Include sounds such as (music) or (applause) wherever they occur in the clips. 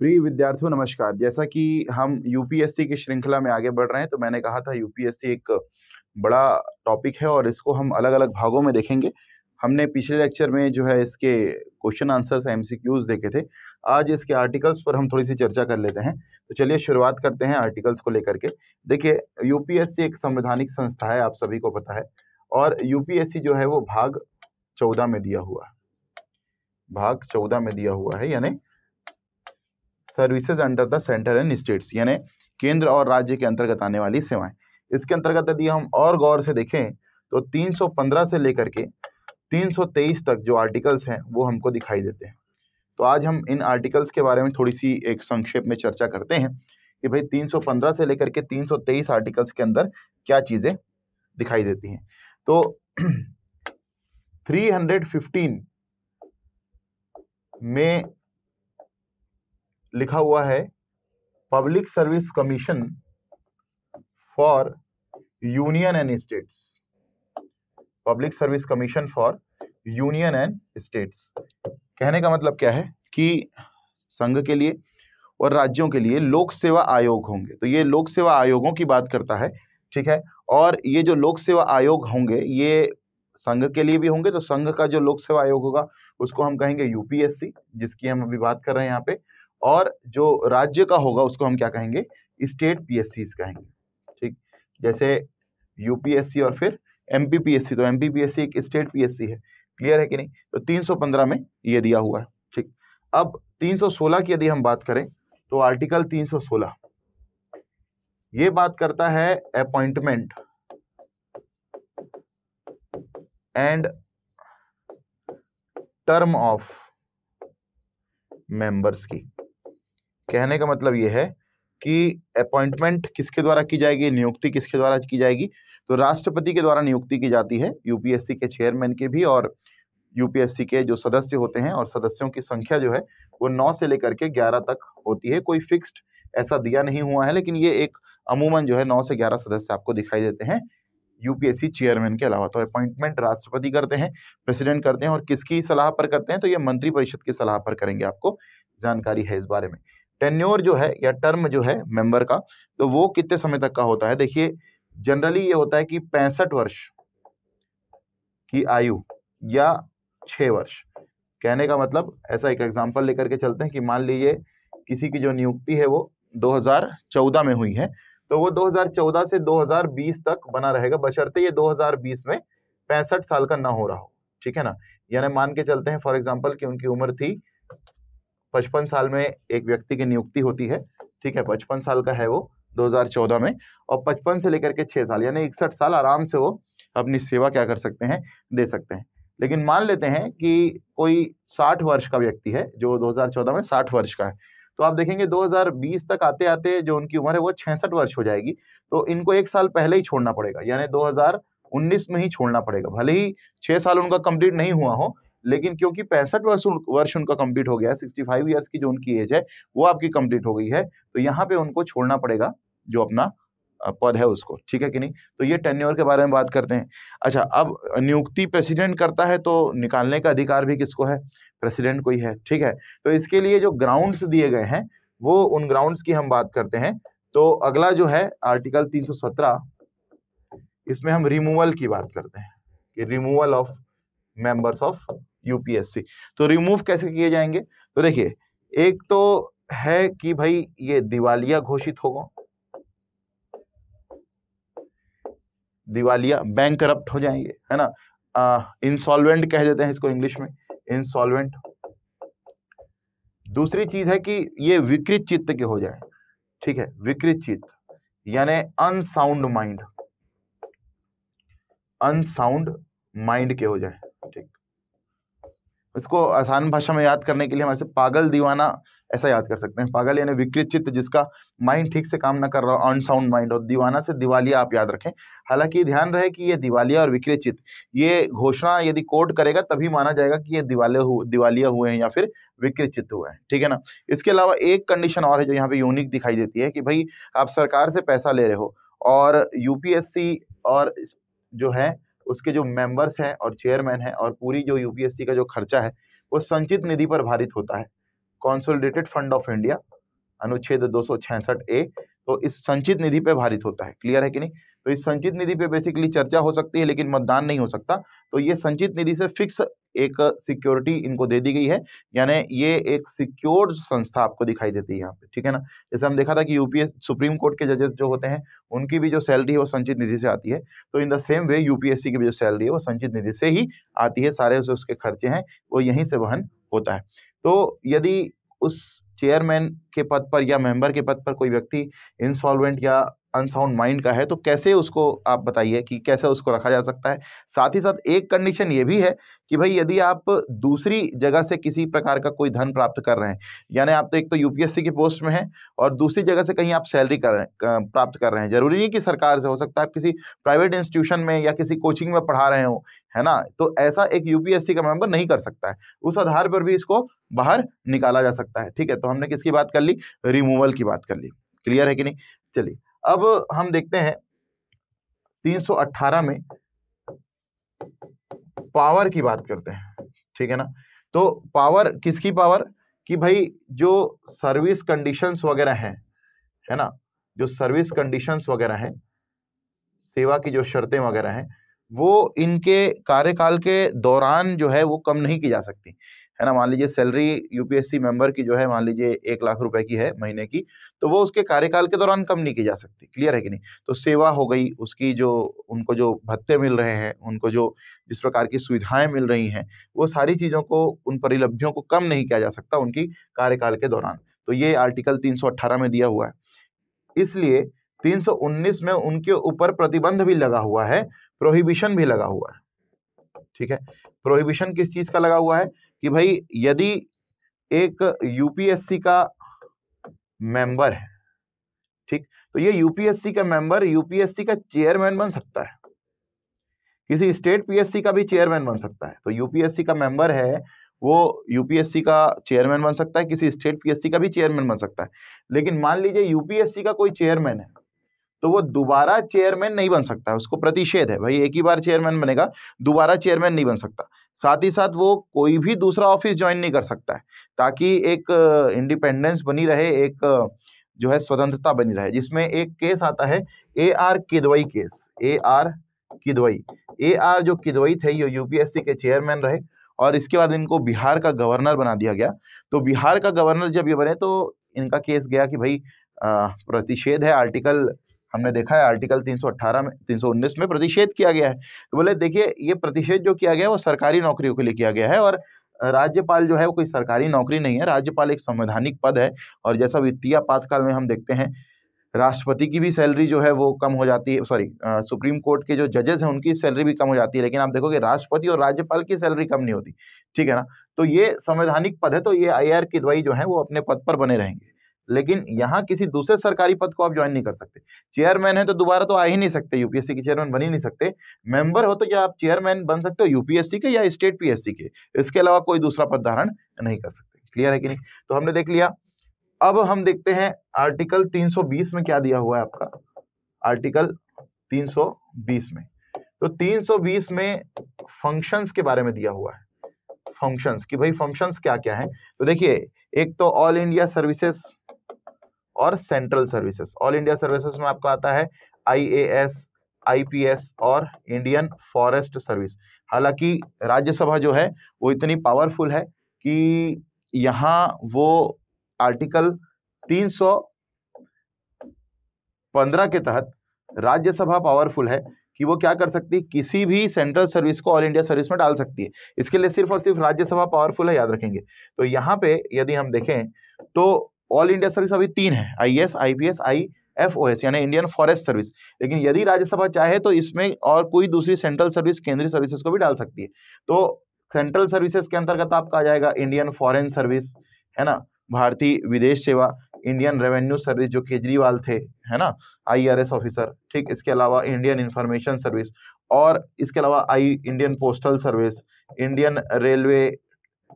प्रिय विद्यार्थियों नमस्कार जैसा कि हम यूपीएससी की श्रृंखला में आगे बढ़ रहे हैं तो मैंने कहा था यूपीएससी एक बड़ा टॉपिक है और इसको हम अलग अलग भागों में देखेंगे हमने पिछले लेक्चर में जो है इसके question answers M C Qs देखे थे आज इसके आर्टिकल्स पर हम थोड़ी सी चर्चा कर लेते हैं तो चलिए शुरुआत करते हैं आर्टिकल्स को लेकर के देखिए यूपीएससी एक संवैधानिक संस्था है आप सभी को पता है और यूपीएससी जो है वो भाग चौदह में दिया हुआ भाग चौदह में दिया हुआ है यानी services under the centre and states यानी केंद्र और राज्य के अंतर्गत आने वाली सेवाएं इसके अंतर्गत यदि हम और गौर से देखें तो 315 से लेकर के 323 तक जो आर्टिकल्स हैं वो हमको दिखाई देते हैं तो आज हम इन आर्टिकल्स के बारे में थोड़ी सी एक संक्षेप में चर्चा करते हैं कि भाई 315 से लेकर के 323 आर्टिकल्स के अंदर क्या चीज़ें दिखाई देती हैं तो 315 (clears throat) में लिखा हुआ है public service commission for union and states public service commission for union and states कहने का मतलब क्या है कि संघ के लिए और राज्यों के लिए लोक सेवा आयोग होंगे तो ये लोक सेवा आयोगों की बात करता है ठीक है और ये जो लोक सेवा आयोग होंगे ये संघ के लिए भी होंगे तो संघ का जो लोक सेवा आयोग होगा उसको हम कहेंगे यूपीएससी जिसकी हम अभी बात कर रहे हैं यहाँ पे और जो राज्य का होगा उसको हम क्या कहेंगे स्टेट पी कहेंगे ठीक जैसे यूपीएससी और फिर एम तो एम एक स्टेट पी है क्लियर है कि नहीं तो 315 में ये दिया हुआ है ठीक अब 316 की यदि हम बात करें तो आर्टिकल 316 ये बात करता है appointment and term of members की कहने का मतलब यह है कि अपॉइंटमेंट किसके द्वारा की जाएगी नियुक्ति किसके द्वारा की जाएगी तो राष्ट्रपति के द्वारा नियुक्ति की जाती है यूपीएससी के चेयरमैन के भी और यूपीएससी के जो सदस्य होते हैं और सदस्यों की संख्या जो है वो नौ से लेकर के ग्यारह तक होती है कोई फिक्स्ड ऐसा दिया नहीं हुआ है लेकिन ये एक अमूमन जो है नौ से ग्यारह सदस्य आपको दिखाई देते हैं यूपीएससी चेयरमैन के अलावा तो अपॉइंटमेंट राष्ट्रपति करते हैं प्रेसिडेंट करते हैं और किसकी सलाह पर करते हैं तो ये मंत्रिपरिषद की सलाह पर करेंगे आपको जानकारी है इस बारे में टेन्योर जो है या टर्म जो है मेंबर का तो वो कितने समय तक का होता है देखिए जनरली ये होता है कि पैंसठ वर्ष की आयु या छ वर्ष कहने का मतलब ऐसा एक एग्जाम्पल लेकर के चलते हैं कि मान लीजिए किसी की जो नियुक्ति है वो 2014 में हुई है तो वो 2014 से 2020 तक बना रहेगा बशर्ते ये 2020 में पैंसठ साल का ना हो रहा हो ठीक है ना यानी मान के चलते हैं फॉर एग्जाम्पल कि उनकी उम्र थी पचपन साल में एक व्यक्ति की नियुक्ति होती है ठीक है पचपन साल का है वो 2014 में और पचपन से लेकर के छः साल यानी इकसठ साल आराम से वो अपनी सेवा क्या कर सकते हैं दे सकते हैं लेकिन मान लेते हैं कि कोई 60 वर्ष का व्यक्ति है जो 2014 में 60 वर्ष का है तो आप देखेंगे 2020 तक आते आते जो उनकी उम्र है वो छसठ वर्ष हो जाएगी तो इनको एक साल पहले ही छोड़ना पड़ेगा यानी दो में ही छोड़ना पड़ेगा भले ही छः साल उनका कंप्लीट नहीं हुआ हो लेकिन क्योंकि पैंसठ वर्ष वर्ष उनका कंप्लीट हो गया है सिक्सटी फाइव ईयर्स की जो उनकी एज है वो आपकी कंप्लीट हो गई है तो यहाँ पे उनको छोड़ना पड़ेगा जो अपना पद है उसको ठीक है कि नहीं तो ये टेन्योर के बारे में बात करते हैं अच्छा अब नियुक्ति प्रेसिडेंट करता है तो निकालने का अधिकार भी किसको है प्रेसिडेंट को ही है ठीक है तो इसके लिए जो ग्राउंड्स दिए गए हैं वो उन ग्राउंड्स की हम बात करते हैं तो अगला जो है आर्टिकल 317 इसमें हम रिमूवल की बात करते हैं कि removal of members of UPSC तो रिमूव कैसे किए जाएंगे तो देखिए एक तो है कि भाई ये दिवालिया घोषित होगा दिवालिया बैंक करप्ट हो जाएंगे है ना इंसॉल्वेंट कह देते हैं इसको इंग्लिश में इंसॉल्वेंट दूसरी चीज है कि ये विकृत चित्त के हो जाए ठीक है विकृत चित्त यानी अनसाउंड माइंड अनसाउंड माइंड के हो जाए ठीक इसको आसान भाषा में याद करने के लिए हमारे पागल दीवाना ऐसा याद कर सकते हैं पागल यानी विकृत चित्त जिसका माइंड ठीक से काम ना कर रहा हो अनसाउंड माइंड और दीवाना से दिवालिया आप याद रखें हालांकि ध्यान रहे कि ये दिवालिया और विकृत चित्त ये घोषणा यदि कोर्ट करेगा तभी माना जाएगा कि ये दिवाले हु, दिवालिया हुए हैं या फिर विकृत चित्त हुए हैं ठीक है ना इसके अलावा एक कंडीशन और है जो यहाँ पे यूनिक दिखाई देती है कि भाई आप सरकार से पैसा ले रहे हो और यूपीएससी और जो है उसके जो मेंबर्स हैं और चेयरमैन हैं और पूरी जो यूपीएससी का जो खर्चा है वो संचित निधि पर भारित होता है कॉन्सोलिडेटेड फंड ऑफ इंडिया अनुच्छेद दो ए तो इस संचित निधि पर भारित होता है क्लियर है कि नहीं तो इस संचित निधि पे बेसिकली चर्चा हो सकती है लेकिन मतदान नहीं हो सकता तो ये संचित निधि से फिक्स एक सिक्योरिटी इनको दे दी गई है यानी ये एक सिक्योर्ड संस्था आपको दिखाई देती है यहाँ पे ठीक है ना जैसे हम देखा था कि यूपीएस सुप्रीम कोर्ट के जजेस जो होते हैं उनकी भी जो सैलरी है वो संचित निधि से आती है तो in the same way UPSC की भी जो सैलरी है वो संचित निधि से ही आती है सारे उसे उसके खर्चे हैं वो यहीं से वहन होता है तो यदि उस चेयरमैन के पद पर या मेंबर के पद पर कोई व्यक्ति इंसॉल्वेंट या अनसाउंड माइंड का है तो कैसे उसको आप बताइए कि कैसे उसको रखा जा सकता है साथ ही साथ एक कंडीशन ये भी है कि भाई यदि आप दूसरी जगह से किसी प्रकार का कोई धन प्राप्त कर रहे हैं यानी आप तो एक तो यूपीएससी की पोस्ट में हैं और दूसरी जगह से कहीं आप सैलरी कर रहे हैं प्राप्त कर रहे हैं जरूरी नहीं कि सरकार से हो सकता है आप किसी प्राइवेट इंस्टीट्यूशन में या किसी कोचिंग में पढ़ा रहे हो है ना तो ऐसा एक यूपीएससी का मेंबर नहीं कर सकता है उस आधार पर भी इसको बाहर निकाला जा सकता है ठीक है तो हमने किसकी बात कर ली रिमूवल की बात कर ली क्लियर है कि नहीं चलिए अब हम देखते हैं 318 में पावर की बात करते हैं ठीक है ना तो पावर किसकी पावर कि भाई जो सर्विस कंडीशंस वगैरह हैं है ना जो सर्विस कंडीशंस वगैरह हैं सेवा की जो शर्तें वगैरह हैं वो इनके कार्यकाल के दौरान जो है वो कम नहीं की जा सकती है ना मान लीजिए सैलरी यूपीएससी मेंबर की जो है मान लीजिए एक लाख रुपए की है महीने की तो वो उसके कार्यकाल के दौरान कम नहीं की जा सकती क्लियर है कि नहीं तो सेवा हो गई उसकी जो उनको जो भत्ते मिल रहे हैं उनको जो जिस प्रकार की सुविधाएं मिल रही हैं वो सारी चीज़ों को उन परिलब्धियों को कम नहीं किया जा सकता उनकी कार्यकाल के दौरान तो ये आर्टिकल तीन में दिया हुआ है इसलिए तीन में उनके ऊपर प्रतिबंध भी लगा हुआ है प्रोहिबिशन भी लगा हुआ है ठीक है प्रोहिबिशन किस चीज़ का लगा हुआ है कि भाई यदि एक यूपीएससी का मेंबर है ठीक तो ये यूपीएससी का मेंबर यूपीएससी का चेयरमैन बन सकता है किसी स्टेट पीएससी का भी चेयरमैन बन सकता है तो यूपीएससी का मेंबर है वो यूपीएससी का चेयरमैन बन सकता है किसी स्टेट पीएससी का भी चेयरमैन बन सकता है लेकिन मान लीजिए यूपीएससी का कोई चेयरमैन है तो वो दोबारा चेयरमैन नहीं बन सकता उसको प्रतिषेध है भाई एक ही बार चेयरमैन बनेगा दोबारा चेयरमैन नहीं बन सकता साथ ही साथ वो कोई भी दूसरा ऑफिस ज्वाइन नहीं कर सकता है ताकि एक इंडिपेंडेंस बनी रहे एक जो है स्वतंत्रता बनी रहे जिसमें एक केस आता है A R Kidwai case A R Kidwai A R जो किदवई थे ये यूपीएससी के चेयरमैन रहे और इसके बाद इनको बिहार का गवर्नर बना दिया गया तो बिहार का गवर्नर जब ये बने तो इनका केस गया कि भाई प्रतिषेध है आर्टिकल हमने देखा है आर्टिकल 318 में 319 में प्रतिषेध किया गया है तो बोले देखिए ये प्रतिषेध जो किया गया है वो सरकारी नौकरियों के लिए किया गया है और राज्यपाल जो है वो कोई सरकारी नौकरी नहीं है राज्यपाल एक संवैधानिक पद है और जैसा वित्तीय आपातकाल में हम देखते हैं राष्ट्रपति की भी सैलरी जो है वो कम हो जाती है सॉरी सुप्रीम कोर्ट के जो जजेस हैं उनकी सैलरी भी कम हो जाती है लेकिन आप देखोगे राष्ट्रपति और राज्यपाल की सैलरी कम नहीं होती ठीक है ना तो ये संवैधानिक पद है तो ये आई आर की जो है वो अपने पद पर बने रहेंगे लेकिन यहाँ किसी दूसरे सरकारी पद को आप ज्वाइन नहीं कर सकते चेयरमैन है तो दोबारा तो आ ही नहीं सकते यूपीएससी के चेयरमैन बन ही नहीं सकते मेंबर हो तो या आप चेयरमैन बन सकते हो यूपीएससी के या स्टेट पीएससी के इसके अलावा कोई दूसरा पद धारण नहीं कर सकते क्लियर है कि नहीं तो हमने देख लिया अब हम देखते हैं आर्टिकल तीन में क्या दिया हुआ है आपका आर्टिकल तीन में तो 320 में फंक्शंस के बारे में दिया हुआ है फंक्शंस कि भाई फंक्शंस क्या क्या हैं तो देखिए एक तो ऑल इंडिया सर्विसेज और central services all India services में आपका आता है आईएएस आईपीएस और इंडियन फॉरेस्ट सर्विस हालांकि राज्यसभा जो है वो इतनी पावरफुल है कि यहाँ वो आर्टिकल 315 के तहत राज्यसभा पावरफुल है कि वो क्या कर सकती है किसी भी सेंट्रल सर्विस को ऑल इंडिया सर्विस में डाल सकती है इसके लिए सिर्फ और सिर्फ राज्यसभा पावरफुल है याद रखेंगे तो यहाँ पे यदि हम देखें तो ऑल इंडिया सर्विस अभी तीन है I S I P S I F O S यानी इंडियन फॉरेस्ट सर्विस लेकिन यदि राज्यसभा चाहे तो इसमें और कोई दूसरी सेंट्रल सर्विस केंद्रीय सर्विसेज को भी डाल सकती है तो सेंट्रल सर्विसेज के अंतर्गत आपका आ जाएगा इंडियन फॉरेन सर्विस है ना भारतीय विदेश सेवा इंडियन रेवेन्यू सर्विस जो केजरीवाल थे है ना आईआरएस ऑफिसर ठीक इसके अलावा इंडियन इंफॉर्मेशन सर्विस और इसके अलावा I Indian postal service Indian railway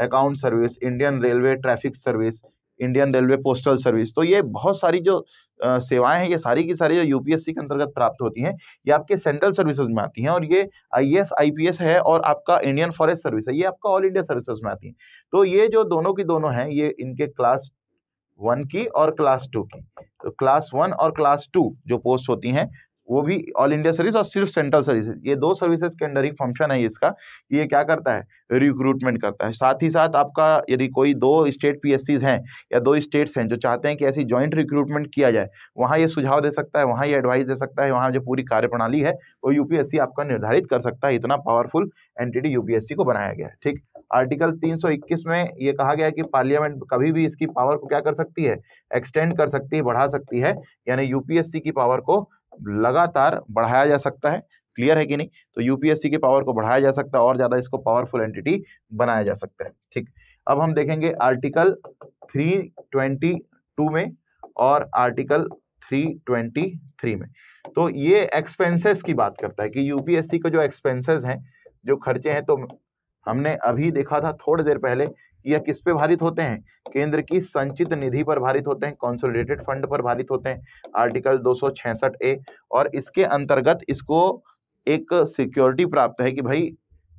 account service Indian railway traffic service Indian railway postal service तो ये बहुत सारी जो सेवाएं हैं ये सारी की सारी जो यूपीएससी के अंतर्गत प्राप्त होती हैं ये आपके सेंट्रल सर्विसेज में आती हैं और ये आईएएस आईपीएस है और आपका इंडियन फॉरेस्ट सर्विस है ये आपका ऑल इंडिया सर्विसेज में आती हैं तो ये जो दोनों की दोनों हैं ये इनके क्लास वन की और क्लास टू की तो क्लास वन और क्लास टू जो पोस्ट होती हैं वो भी ऑल इंडिया सर्विस और सिर्फ सेंट्रल सर्विस ये दो सर्विसेज के अंडर ही फंक्शन है इसका ये क्या करता है रिक्रूटमेंट करता है साथ ही साथ आपका यदि कोई दो स्टेट पीएससीज हैं या दो स्टेट्स हैं जो चाहते हैं कि ऐसी ज्वाइंट रिक्रूटमेंट किया जाए वहाँ ये सुझाव दे सकता है वहाँ ये एडवाइस दे सकता है वहाँ जो पूरी कार्यप्रणाली है वो यूपीएससी आपका निर्धारित कर सकता है इतना पावरफुल एंटिटी यूपीएससी को बनाया गया है ठीक आर्टिकल 321 में ये कहा गया है कि पार्लियामेंट कभी भी इसकी पावर को क्या कर सकती है एक्सटेंड कर सकती है बढ़ा सकती है यानी यूपीएससी की पावर को लगातार बढ़ाया जा सकता है क्लियर है कि नहीं तो यूपीएससी के पावर को बढ़ाया जा सकता है और ज़्यादा इसको पावरफुल एंटिटी बनाया जा सकता है ठीक अब हम देखेंगे आर्टिकल 322 में और आर्टिकल 323 में तो ये एक्सपेंसेस की बात करता है कि यूपीएससी के जो एक्सपेंसेस हैं जो खर्चे हैं तो हमने अभी देखा था थोड़ी देर पहले यह किस पे भारित होते हैं केंद्र की संचित निधि पर भारित होते हैं कॉन्सोलिडेटेड फंड पर भारित होते हैं आर्टिकल दो ए और इसके अंतर्गत इसको एक सिक्योरिटी प्राप्त है कि भाई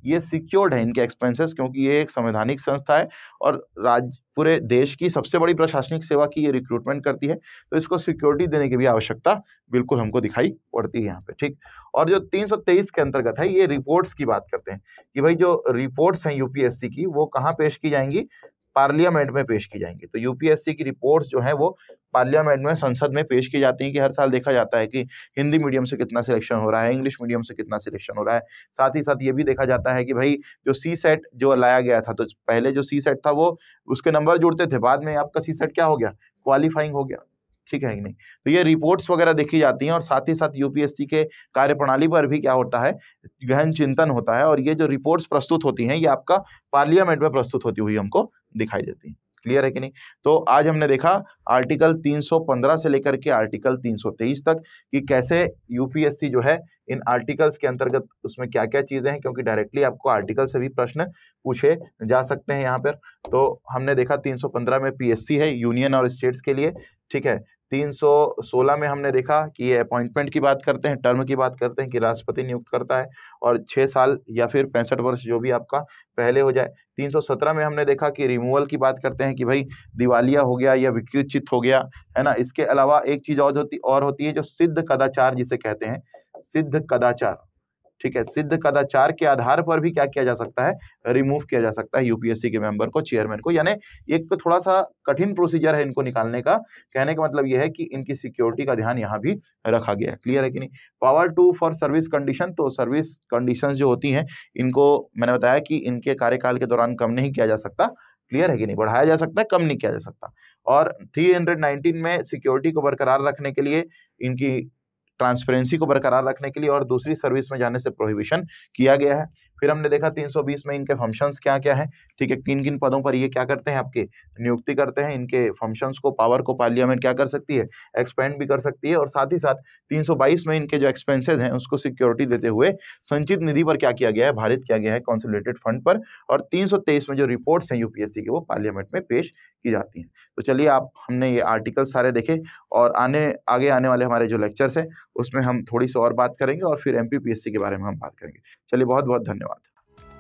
ये सिक्योर्ड है इनके एक्सपेंसेस क्योंकि ये एक संवैधानिक संस्था है और राज पूरे देश की सबसे बड़ी प्रशासनिक सेवा की ये रिक्रूटमेंट करती है तो इसको सिक्योरिटी देने की भी आवश्यकता बिल्कुल हमको दिखाई पड़ती है यहाँ पे ठीक और जो 323 के अंतर्गत है ये रिपोर्ट्स की बात करते हैं कि भाई जो रिपोर्ट्स हैं यूपीएससी की वो कहाँ पेश की जाएंगी पार्लियामेंट में पेश की जाएंगी तो यूपीएससी की रिपोर्ट्स जो है वो पार्लियामेंट में संसद में पेश की जाती हैं कि हर साल देखा जाता है कि हिंदी मीडियम से कितना सिलेक्शन हो रहा है इंग्लिश मीडियम से कितना सिलेक्शन हो रहा है साथ ही साथ ये भी देखा जाता है कि भाई जो सी सेट जो लाया गया था तो पहले जो सी सेट था वो उसके नंबर जुड़ते थे बाद में आपका सी सेट क्या हो गया क्वालिफाइंग हो गया ठीक है कि नहीं तो ये रिपोर्ट्स वगैरह देखी जाती हैं और साथ ही साथ यूपीएससी के कार्यप्रणाली पर भी क्या होता है गहन चिंतन होता है और ये जो रिपोर्ट्स प्रस्तुत होती हैं ये आपका पार्लियामेंट में प्रस्तुत होती हुई हमको दिखाई देती है क्लियर है कि नहीं तो आज हमने देखा आर्टिकल 315 से लेकर के आर्टिकल 323 तक कि कैसे यूपीएससी जो है इन आर्टिकल्स के अंतर्गत उसमें क्या क्या चीज़ें हैं क्योंकि डायरेक्टली आपको आर्टिकल से भी प्रश्न पूछे जा सकते हैं यहाँ पर तो हमने देखा 315 में पीएससी है यूनियन और स्टेट्स के लिए ठीक है 316 में हमने देखा कि ये अपॉइंटमेंट की बात करते हैं टर्म की बात करते हैं कि राष्ट्रपति नियुक्त करता है और छः साल या फिर पैंसठ वर्ष जो भी आपका पहले हो जाए 317 में हमने देखा कि रिमूवल की बात करते हैं कि भाई दिवालिया हो गया या विकृत हो गया है ना इसके अलावा एक चीज़ और होती और होती है जो सिद्ध कदाचार जिसे कहते हैं सिद्ध कदाचार ठीक है सिद्ध कदाचार के आधार पर भी क्या किया जा सकता है रिमूव किया जा सकता है यूपीएससी के मेंबर को चेयरमैन को यानी एक तो थोड़ा सा कठिन प्रोसीजर है इनको निकालने का कहने का मतलब यह है कि इनकी सिक्योरिटी का ध्यान यहाँ भी रखा गया है क्लियर है कि नहीं power to for service condition तो सर्विस कंडीशन जो होती हैं इनको मैंने बताया कि इनके कार्यकाल के दौरान कम नहीं किया जा सकता क्लियर है कि नहीं बढ़ाया जा सकता है कम नहीं किया जा सकता और 319 में सिक्योरिटी को बरकरार रखने के लिए इनकी ट्रांसपेरेंसी को बरकरार रखने के लिए और दूसरी सर्विस में जाने से प्रोहिबिशन किया गया है फिर हमने देखा 320 में इनके फंक्शंस क्या क्या है ठीक है किन किन पदों पर ये क्या करते हैं आपके नियुक्ति करते हैं इनके फंक्शंस को पावर को पार्लियामेंट क्या कर सकती है एक्सपेंड भी कर सकती है और साथ ही साथ 322 में इनके जो एक्सपेंसेस हैं उसको सिक्योरिटी देते हुए संचित निधि पर क्या किया गया है भारित किया गया है कॉन्सुलेटेड फंड पर और तीन में जो रिपोर्ट्स हैं यूपीएससी की वो पार्लियामेंट में पेश की जाती हैं तो चलिए आप हमने ये आर्टिकल सारे देखे और आने आगे आने वाले हमारे जो लेक्चर्स हैं उसमें हम थोड़ी सी और बात करेंगे और फिर एम के बारे में हम बात करेंगे चलिए बहुत बहुत धन्यवाद